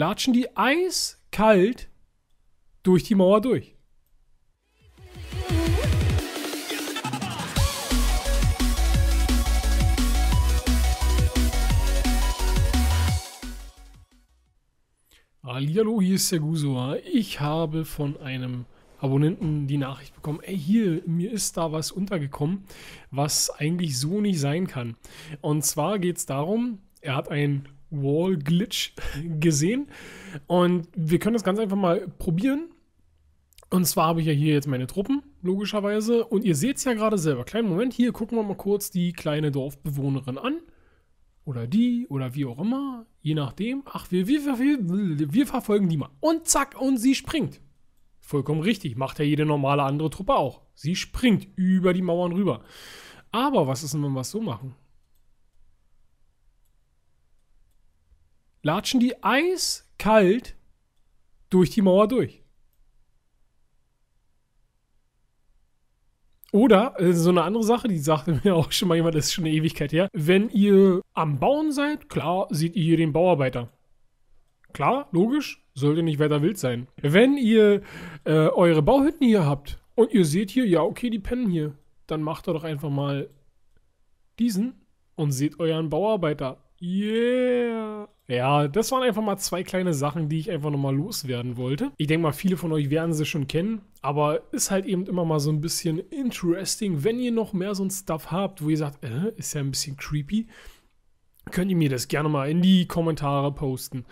latschen die eiskalt durch die Mauer durch. Hallihallo, hier ist der Gusua. Ich habe von einem Abonnenten die Nachricht bekommen, ey, hier, mir ist da was untergekommen, was eigentlich so nicht sein kann. Und zwar geht es darum, er hat ein Wall Glitch gesehen. Und wir können das ganz einfach mal probieren. Und zwar habe ich ja hier jetzt meine Truppen, logischerweise. Und ihr seht es ja gerade selber. Kleinen Moment, hier gucken wir mal kurz die kleine Dorfbewohnerin an. Oder die, oder wie auch immer. Je nachdem. Ach, wir, wir, wir, wir verfolgen die mal. Und zack, und sie springt. Vollkommen richtig. Macht ja jede normale andere Truppe auch. Sie springt über die Mauern rüber. Aber was ist denn, wenn wir es so machen? latschen die eiskalt durch die Mauer durch. Oder äh, so eine andere Sache, die sagte mir auch schon mal jemand, das ist schon eine Ewigkeit her. Wenn ihr am Bauen seid, klar, seht ihr hier den Bauarbeiter. Klar, logisch, sollte nicht weiter wild sein. Wenn ihr äh, eure Bauhütten hier habt und ihr seht hier, ja, okay, die pennen hier, dann macht ihr doch einfach mal diesen und seht euren Bauarbeiter. Yeah! Ja, das waren einfach mal zwei kleine Sachen, die ich einfach nochmal loswerden wollte. Ich denke mal, viele von euch werden sie schon kennen, aber ist halt eben immer mal so ein bisschen interesting, wenn ihr noch mehr so ein Stuff habt, wo ihr sagt, äh, ist ja ein bisschen creepy, könnt ihr mir das gerne mal in die Kommentare posten.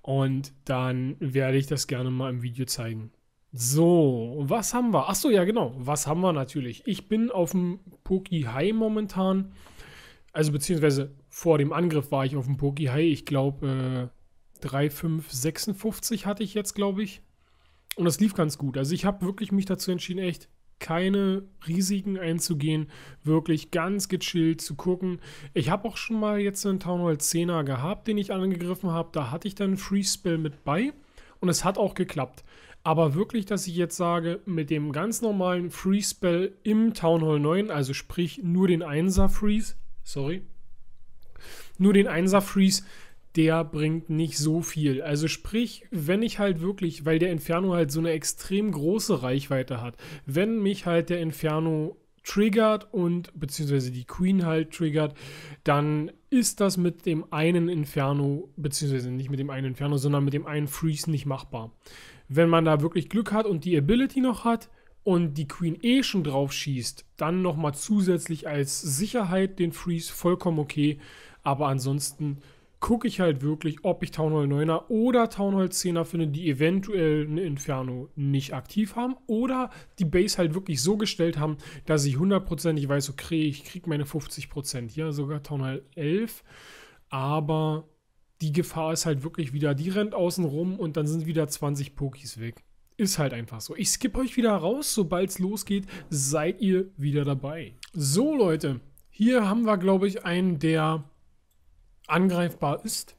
Und dann werde ich das gerne mal im Video zeigen. So, was haben wir? Achso, ja genau, was haben wir natürlich? Ich bin auf dem Poki High momentan. Also beziehungsweise vor dem Angriff war ich auf dem Poki High. Ich glaube, äh, 3,556 hatte ich jetzt, glaube ich. Und das lief ganz gut. Also ich habe wirklich mich dazu entschieden, echt keine Risiken einzugehen, wirklich ganz gechillt zu gucken. Ich habe auch schon mal jetzt einen Town Hall 10er gehabt, den ich angegriffen habe. Da hatte ich dann einen Free Spell mit bei und es hat auch geklappt. Aber wirklich, dass ich jetzt sage, mit dem ganz normalen Free Spell im Town Hall 9, also sprich nur den 1er Freeze, sorry, nur den einser Freeze, der bringt nicht so viel. Also sprich, wenn ich halt wirklich, weil der Inferno halt so eine extrem große Reichweite hat, wenn mich halt der Inferno triggert und beziehungsweise die Queen halt triggert, dann ist das mit dem einen Inferno, beziehungsweise nicht mit dem einen Inferno, sondern mit dem einen Freeze nicht machbar. Wenn man da wirklich Glück hat und die Ability noch hat und die Queen eh schon drauf schießt, dann nochmal zusätzlich als Sicherheit den Freeze vollkommen okay. Aber ansonsten gucke ich halt wirklich, ob ich Town Hall 9er oder Town Hall 10er finde, die eventuell eine Inferno nicht aktiv haben oder die Base halt wirklich so gestellt haben, dass ich hundertprozentig weiß, okay, ich kriege meine 50%. Ja, sogar Town Hall 11. Aber die Gefahr ist halt wirklich wieder, die rennt außen rum und dann sind wieder 20 Pokis weg. Ist halt einfach so. Ich skippe euch wieder raus, sobald es losgeht, seid ihr wieder dabei. So, Leute, hier haben wir, glaube ich, einen der angreifbar ist.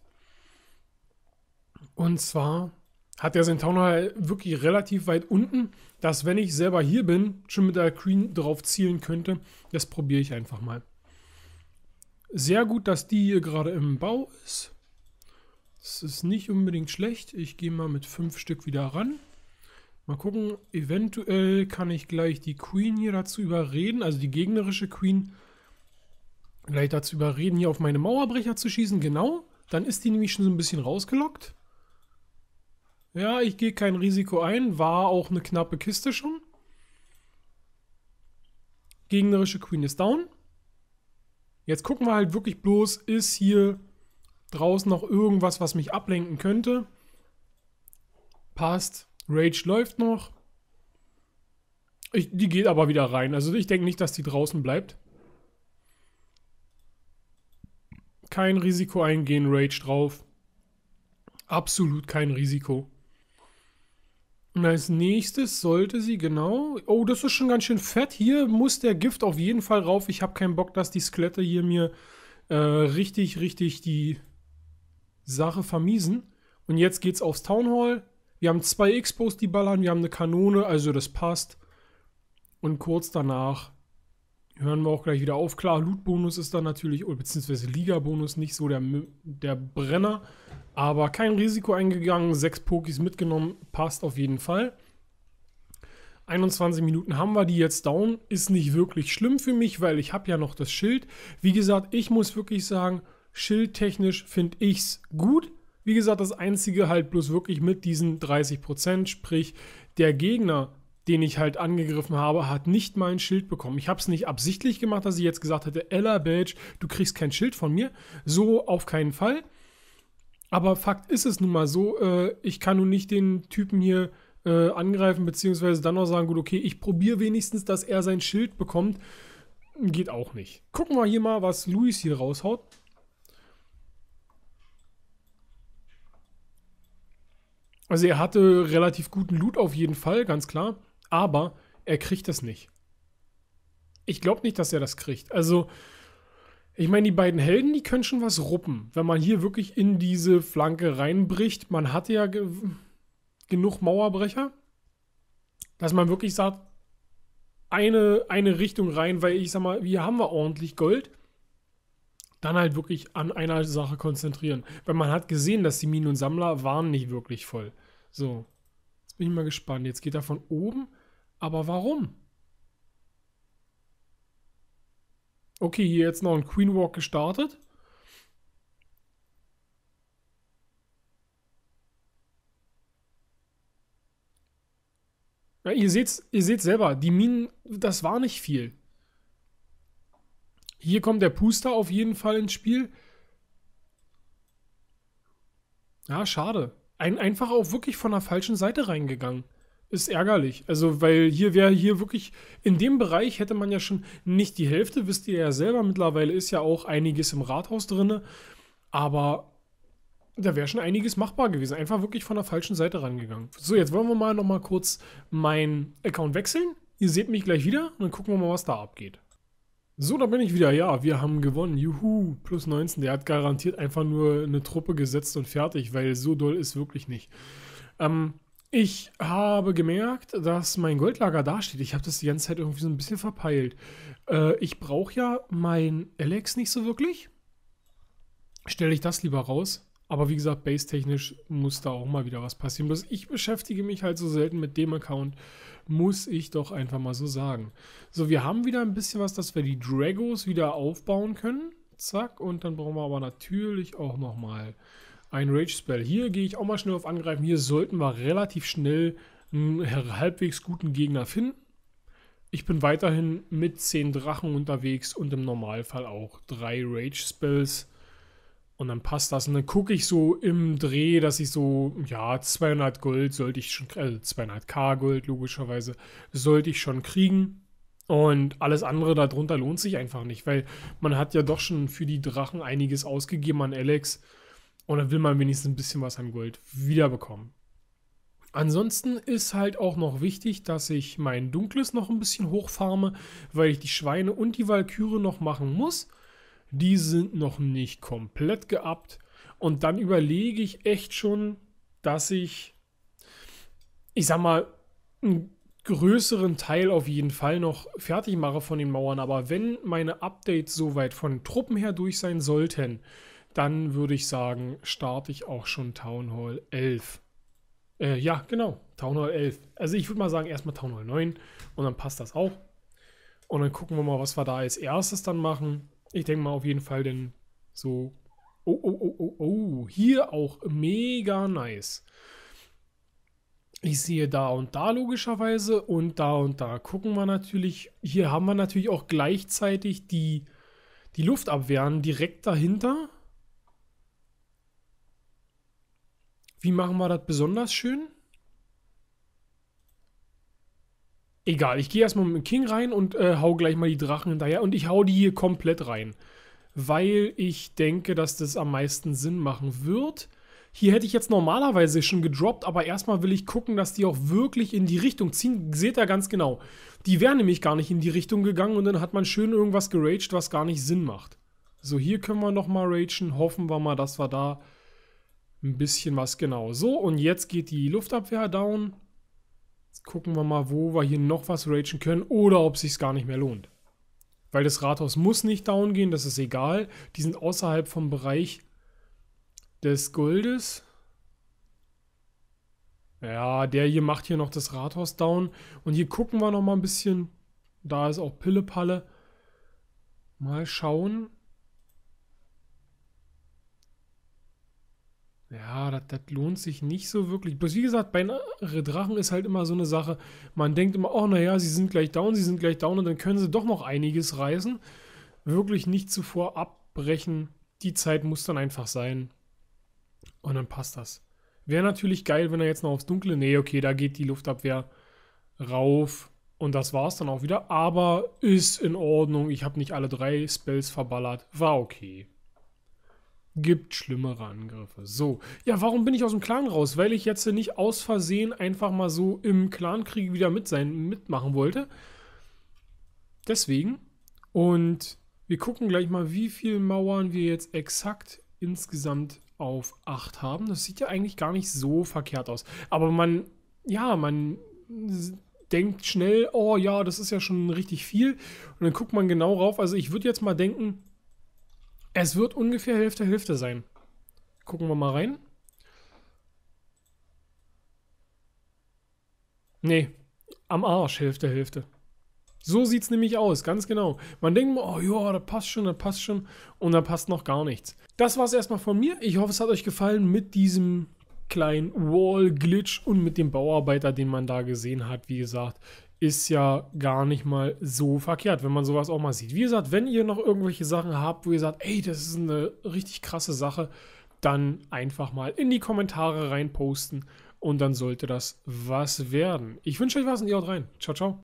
Und zwar hat der Sentauner wirklich relativ weit unten, dass wenn ich selber hier bin, schon mit der Queen drauf zielen könnte. Das probiere ich einfach mal. Sehr gut, dass die hier gerade im Bau ist. Das ist nicht unbedingt schlecht. Ich gehe mal mit fünf Stück wieder ran. Mal gucken, eventuell kann ich gleich die Queen hier dazu überreden, also die gegnerische Queen, gleich dazu überreden, hier auf meine Mauerbrecher zu schießen. Genau. Dann ist die nämlich schon so ein bisschen rausgelockt. Ja, ich gehe kein Risiko ein. War auch eine knappe Kiste schon. Gegnerische Queen ist down. Jetzt gucken wir halt wirklich bloß, ist hier draußen noch irgendwas, was mich ablenken könnte. Passt. Rage läuft noch. Ich, die geht aber wieder rein. Also ich denke nicht, dass die draußen bleibt. kein Risiko eingehen, Rage drauf. Absolut kein Risiko. Und als nächstes sollte sie genau. Oh, das ist schon ganz schön fett. Hier muss der Gift auf jeden Fall rauf. Ich habe keinen Bock, dass die Skelette hier mir äh, richtig, richtig die Sache vermiesen. Und jetzt geht's aufs Town Hall. Wir haben zwei Expos, die ballern. Wir haben eine Kanone, also das passt. Und kurz danach hören wir auch gleich wieder auf. Klar, Loot-Bonus ist dann natürlich, beziehungsweise Liga-Bonus nicht so der, der Brenner, aber kein Risiko eingegangen, sechs Pokis mitgenommen, passt auf jeden Fall. 21 Minuten haben wir die jetzt down, ist nicht wirklich schlimm für mich, weil ich habe ja noch das Schild. Wie gesagt, ich muss wirklich sagen, schildtechnisch finde ich es gut. Wie gesagt, das einzige halt bloß wirklich mit diesen 30%, sprich der Gegner den ich halt angegriffen habe, hat nicht mein Schild bekommen. Ich habe es nicht absichtlich gemacht, dass ich jetzt gesagt hätte, Ella Badge, du kriegst kein Schild von mir. So auf keinen Fall. Aber Fakt ist es nun mal so, äh, ich kann nun nicht den Typen hier äh, angreifen, beziehungsweise dann noch sagen, gut, okay, ich probiere wenigstens, dass er sein Schild bekommt. Geht auch nicht. Gucken wir hier mal, was Luis hier raushaut. Also er hatte relativ guten Loot auf jeden Fall, ganz klar aber er kriegt das nicht. Ich glaube nicht, dass er das kriegt. Also, ich meine, die beiden Helden, die können schon was ruppen. Wenn man hier wirklich in diese Flanke reinbricht, man hatte ja ge genug Mauerbrecher, dass man wirklich sagt, eine, eine Richtung rein, weil ich sag mal, hier haben wir ordentlich Gold. Dann halt wirklich an einer Sache konzentrieren. Weil man hat gesehen, dass die Minen und Sammler waren nicht wirklich voll. So. Jetzt bin ich mal gespannt. Jetzt geht er von oben. Aber warum? Okay, hier jetzt noch ein Queen Walk gestartet. Ja, ihr seht ihr seht selber, die Minen, das war nicht viel. Hier kommt der Puster auf jeden Fall ins Spiel. Ja, schade. Ein, einfach auch wirklich von der falschen Seite reingegangen ist ärgerlich. Also, weil hier wäre hier wirklich, in dem Bereich hätte man ja schon nicht die Hälfte, wisst ihr ja selber, mittlerweile ist ja auch einiges im Rathaus drin, aber da wäre schon einiges machbar gewesen. Einfach wirklich von der falschen Seite rangegangen. So, jetzt wollen wir mal nochmal kurz meinen Account wechseln. Ihr seht mich gleich wieder und dann gucken wir mal, was da abgeht. So, da bin ich wieder. Ja, wir haben gewonnen. Juhu, plus 19. Der hat garantiert einfach nur eine Truppe gesetzt und fertig, weil so doll ist wirklich nicht. Ähm, ich habe gemerkt, dass mein Goldlager dasteht. Ich habe das die ganze Zeit irgendwie so ein bisschen verpeilt. Äh, ich brauche ja mein Alex nicht so wirklich. Stelle ich das lieber raus. Aber wie gesagt, base-technisch muss da auch mal wieder was passieren. Bloß ich beschäftige mich halt so selten mit dem Account, muss ich doch einfach mal so sagen. So, wir haben wieder ein bisschen was, dass wir die Dragos wieder aufbauen können. Zack, und dann brauchen wir aber natürlich auch nochmal mal ein Rage-Spell. Hier gehe ich auch mal schnell auf Angreifen. Hier sollten wir relativ schnell einen halbwegs guten Gegner finden. Ich bin weiterhin mit 10 Drachen unterwegs und im Normalfall auch 3 Rage-Spells. Und dann passt das. Und dann gucke ich so im Dreh, dass ich so, ja, 200 Gold sollte ich schon, also 200k Gold logischerweise, sollte ich schon kriegen. Und alles andere darunter lohnt sich einfach nicht, weil man hat ja doch schon für die Drachen einiges ausgegeben an Alex. Oder will man wenigstens ein bisschen was an Gold wiederbekommen? Ansonsten ist halt auch noch wichtig, dass ich mein Dunkles noch ein bisschen hochfarme, weil ich die Schweine und die Valkyrie noch machen muss. Die sind noch nicht komplett geabt. Und dann überlege ich echt schon, dass ich, ich sag mal, einen größeren Teil auf jeden Fall noch fertig mache von den Mauern. Aber wenn meine Updates soweit von Truppen her durch sein sollten, dann würde ich sagen, starte ich auch schon Town Hall 11. Äh, ja, genau, Town Hall 11. Also ich würde mal sagen, erstmal Town Hall 9 und dann passt das auch. Und dann gucken wir mal, was wir da als erstes dann machen. Ich denke mal auf jeden Fall denn so... Oh, oh, oh, oh, oh, hier auch mega nice. Ich sehe da und da logischerweise und da und da gucken wir natürlich. Hier haben wir natürlich auch gleichzeitig die, die Luftabwehren direkt dahinter. Wie machen wir das besonders schön? Egal, ich gehe erstmal mit dem King rein und äh, hau gleich mal die Drachen hinterher. Und ich hau die hier komplett rein. Weil ich denke, dass das am meisten Sinn machen wird. Hier hätte ich jetzt normalerweise schon gedroppt, aber erstmal will ich gucken, dass die auch wirklich in die Richtung ziehen. Seht ihr ganz genau. Die wären nämlich gar nicht in die Richtung gegangen und dann hat man schön irgendwas geraged, was gar nicht Sinn macht. So, hier können wir nochmal ragen. Hoffen wir mal, dass wir da ein bisschen was genau. So, und jetzt geht die Luftabwehr down. Jetzt gucken wir mal, wo wir hier noch was ragen können oder ob es sich gar nicht mehr lohnt. Weil das Rathaus muss nicht down gehen, das ist egal. Die sind außerhalb vom Bereich des Goldes. Ja, der hier macht hier noch das Rathaus down. Und hier gucken wir noch mal ein bisschen. Da ist auch Pille-Palle. Mal schauen. Ja, das, lohnt sich nicht so wirklich. Bloß wie gesagt, bei Drachen ist halt immer so eine Sache. Man denkt immer, oh naja, sie sind gleich down, sie sind gleich down und dann können sie doch noch einiges reißen. Wirklich nicht zuvor abbrechen. Die Zeit muss dann einfach sein. Und dann passt das. Wäre natürlich geil, wenn er jetzt noch aufs Dunkle. Nee, okay, da geht die Luftabwehr rauf. Und das war's dann auch wieder. Aber ist in Ordnung. Ich habe nicht alle drei Spells verballert. War okay. Gibt schlimmere Angriffe. So. Ja, warum bin ich aus dem Clan raus? Weil ich jetzt nicht aus Versehen einfach mal so im Clankrieg wieder mit sein, mitmachen wollte. Deswegen. Und wir gucken gleich mal, wie viele Mauern wir jetzt exakt insgesamt auf 8 haben. Das sieht ja eigentlich gar nicht so verkehrt aus. Aber man, ja, man denkt schnell, oh ja, das ist ja schon richtig viel. Und dann guckt man genau rauf. Also ich würde jetzt mal denken, es wird ungefähr Hälfte Hälfte sein. Gucken wir mal rein. Nee, am Arsch Hälfte Hälfte. So sieht es nämlich aus, ganz genau. Man denkt mal, oh ja, da passt schon, da passt schon und da passt noch gar nichts. Das war es erstmal von mir. Ich hoffe, es hat euch gefallen mit diesem kleinen Wall-Glitch und mit dem Bauarbeiter, den man da gesehen hat. Wie gesagt, ist ja gar nicht mal so verkehrt, wenn man sowas auch mal sieht. Wie gesagt, wenn ihr noch irgendwelche Sachen habt, wo ihr sagt, ey, das ist eine richtig krasse Sache, dann einfach mal in die Kommentare rein posten und dann sollte das was werden. Ich wünsche euch was und ihr haut rein. Ciao, ciao.